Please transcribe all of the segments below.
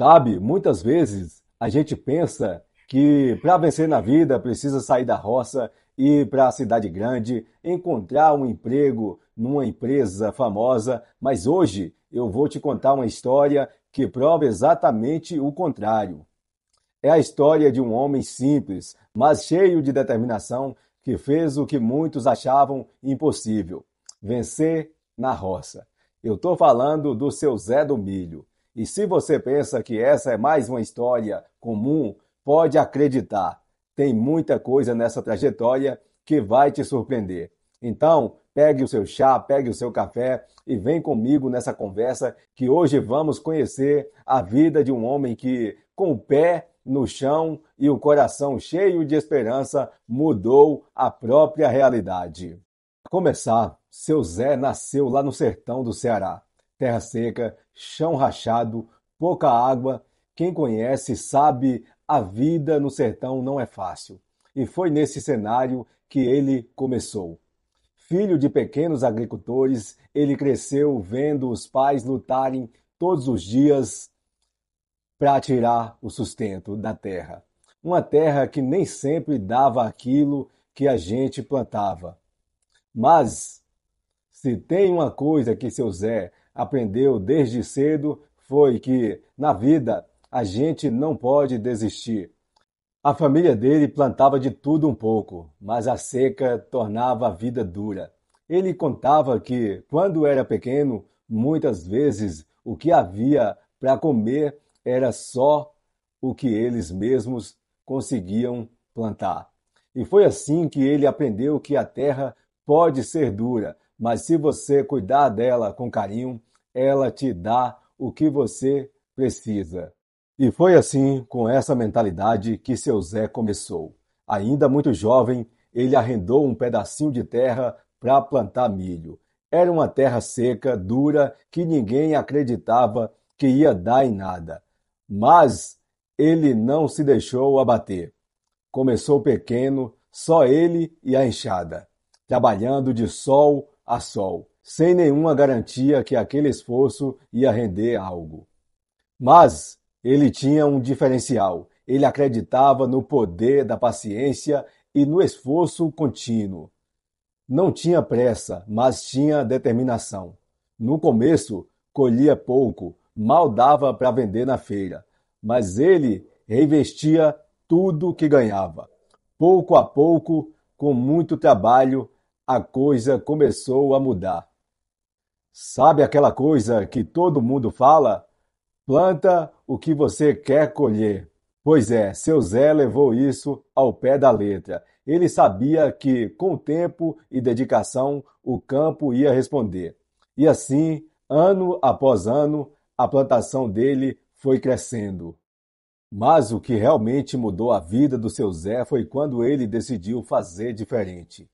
Sabe, muitas vezes a gente pensa que para vencer na vida precisa sair da roça, ir para a cidade grande, encontrar um emprego numa empresa famosa, mas hoje eu vou te contar uma história que prova exatamente o contrário. É a história de um homem simples, mas cheio de determinação, que fez o que muitos achavam impossível: vencer na roça. Eu estou falando do seu Zé do Milho. E se você pensa que essa é mais uma história comum, pode acreditar, tem muita coisa nessa trajetória que vai te surpreender. Então, pegue o seu chá, pegue o seu café e vem comigo nessa conversa que hoje vamos conhecer a vida de um homem que, com o pé no chão e o coração cheio de esperança, mudou a própria realidade. Para começar, seu Zé nasceu lá no sertão do Ceará terra seca, chão rachado, pouca água. Quem conhece sabe, a vida no sertão não é fácil. E foi nesse cenário que ele começou. Filho de pequenos agricultores, ele cresceu vendo os pais lutarem todos os dias para tirar o sustento da terra. Uma terra que nem sempre dava aquilo que a gente plantava. Mas se tem uma coisa que seu Zé aprendeu desde cedo foi que, na vida, a gente não pode desistir. A família dele plantava de tudo um pouco, mas a seca tornava a vida dura. Ele contava que, quando era pequeno, muitas vezes o que havia para comer era só o que eles mesmos conseguiam plantar. E foi assim que ele aprendeu que a terra pode ser dura, mas se você cuidar dela com carinho, ela te dá o que você precisa. E foi assim, com essa mentalidade, que seu Zé começou. Ainda muito jovem, ele arrendou um pedacinho de terra para plantar milho. Era uma terra seca, dura, que ninguém acreditava que ia dar em nada. Mas ele não se deixou abater. Começou pequeno, só ele e a enxada, trabalhando de sol a sol, sem nenhuma garantia que aquele esforço ia render algo. Mas ele tinha um diferencial. Ele acreditava no poder da paciência e no esforço contínuo. Não tinha pressa, mas tinha determinação. No começo, colhia pouco, mal dava para vender na feira, mas ele reinvestia tudo que ganhava. Pouco a pouco, com muito trabalho, a coisa começou a mudar. Sabe aquela coisa que todo mundo fala? Planta o que você quer colher. Pois é, seu Zé levou isso ao pé da letra. Ele sabia que, com tempo e dedicação, o campo ia responder. E assim, ano após ano, a plantação dele foi crescendo. Mas o que realmente mudou a vida do seu Zé foi quando ele decidiu fazer diferente.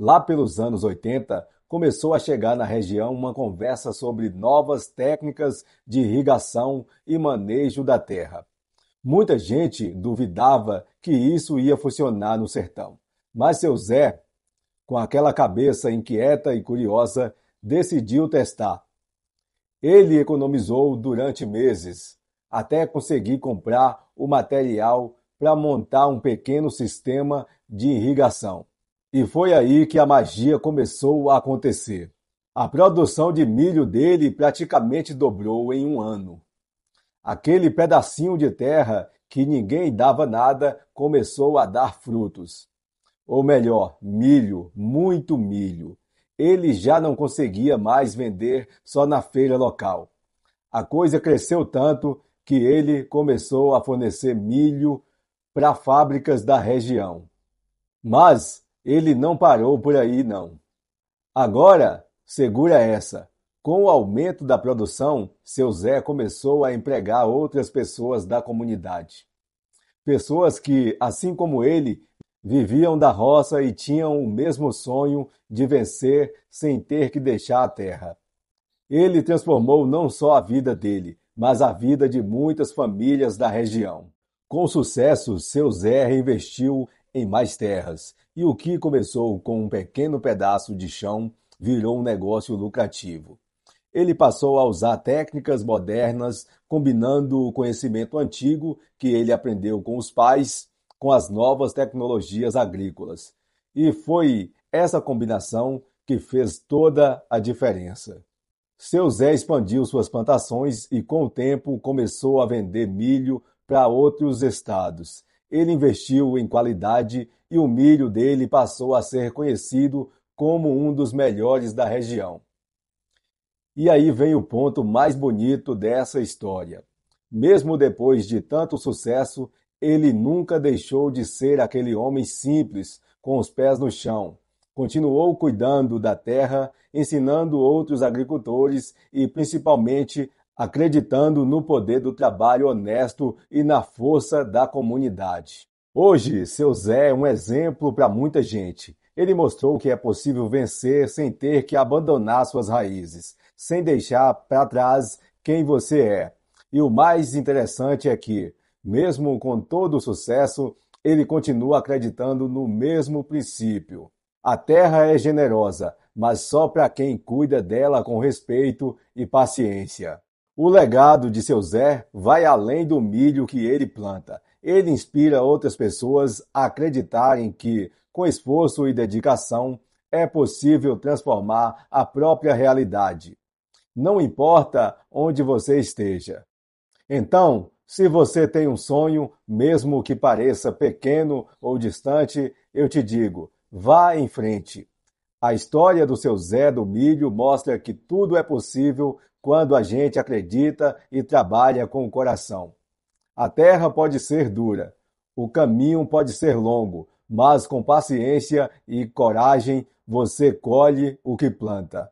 Lá pelos anos 80, começou a chegar na região uma conversa sobre novas técnicas de irrigação e manejo da terra. Muita gente duvidava que isso ia funcionar no sertão, mas seu Zé, com aquela cabeça inquieta e curiosa, decidiu testar. Ele economizou durante meses, até conseguir comprar o material para montar um pequeno sistema de irrigação. E foi aí que a magia começou a acontecer. A produção de milho dele praticamente dobrou em um ano. Aquele pedacinho de terra que ninguém dava nada começou a dar frutos. Ou melhor, milho, muito milho. Ele já não conseguia mais vender só na feira local. A coisa cresceu tanto que ele começou a fornecer milho para fábricas da região. Mas ele não parou por aí não. Agora, segura essa. Com o aumento da produção, seu Zé começou a empregar outras pessoas da comunidade. Pessoas que, assim como ele, viviam da roça e tinham o mesmo sonho de vencer sem ter que deixar a terra. Ele transformou não só a vida dele, mas a vida de muitas famílias da região. Com sucesso, seu Zé investiu em mais terras, e o que começou com um pequeno pedaço de chão virou um negócio lucrativo. Ele passou a usar técnicas modernas, combinando o conhecimento antigo que ele aprendeu com os pais com as novas tecnologias agrícolas. E foi essa combinação que fez toda a diferença. Seu Zé expandiu suas plantações e, com o tempo, começou a vender milho para outros estados ele investiu em qualidade e o milho dele passou a ser conhecido como um dos melhores da região. E aí vem o ponto mais bonito dessa história. Mesmo depois de tanto sucesso, ele nunca deixou de ser aquele homem simples, com os pés no chão. Continuou cuidando da terra, ensinando outros agricultores e principalmente acreditando no poder do trabalho honesto e na força da comunidade. Hoje, seu Zé é um exemplo para muita gente. Ele mostrou que é possível vencer sem ter que abandonar suas raízes, sem deixar para trás quem você é. E o mais interessante é que, mesmo com todo o sucesso, ele continua acreditando no mesmo princípio. A terra é generosa, mas só para quem cuida dela com respeito e paciência. O legado de seu Zé vai além do milho que ele planta. Ele inspira outras pessoas a acreditarem que, com esforço e dedicação, é possível transformar a própria realidade. Não importa onde você esteja. Então, se você tem um sonho, mesmo que pareça pequeno ou distante, eu te digo: vá em frente. A história do seu Zé do Milho mostra que tudo é possível quando a gente acredita e trabalha com o coração. A terra pode ser dura, o caminho pode ser longo, mas com paciência e coragem você colhe o que planta.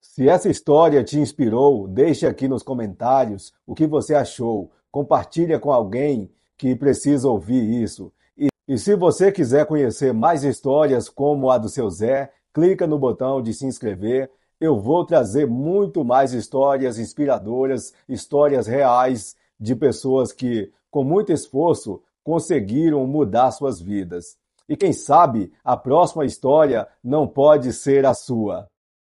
Se essa história te inspirou, deixe aqui nos comentários o que você achou. Compartilha com alguém que precisa ouvir isso. E, e se você quiser conhecer mais histórias como a do seu Zé, clica no botão de se inscrever eu vou trazer muito mais histórias inspiradoras, histórias reais de pessoas que, com muito esforço, conseguiram mudar suas vidas. E quem sabe a próxima história não pode ser a sua.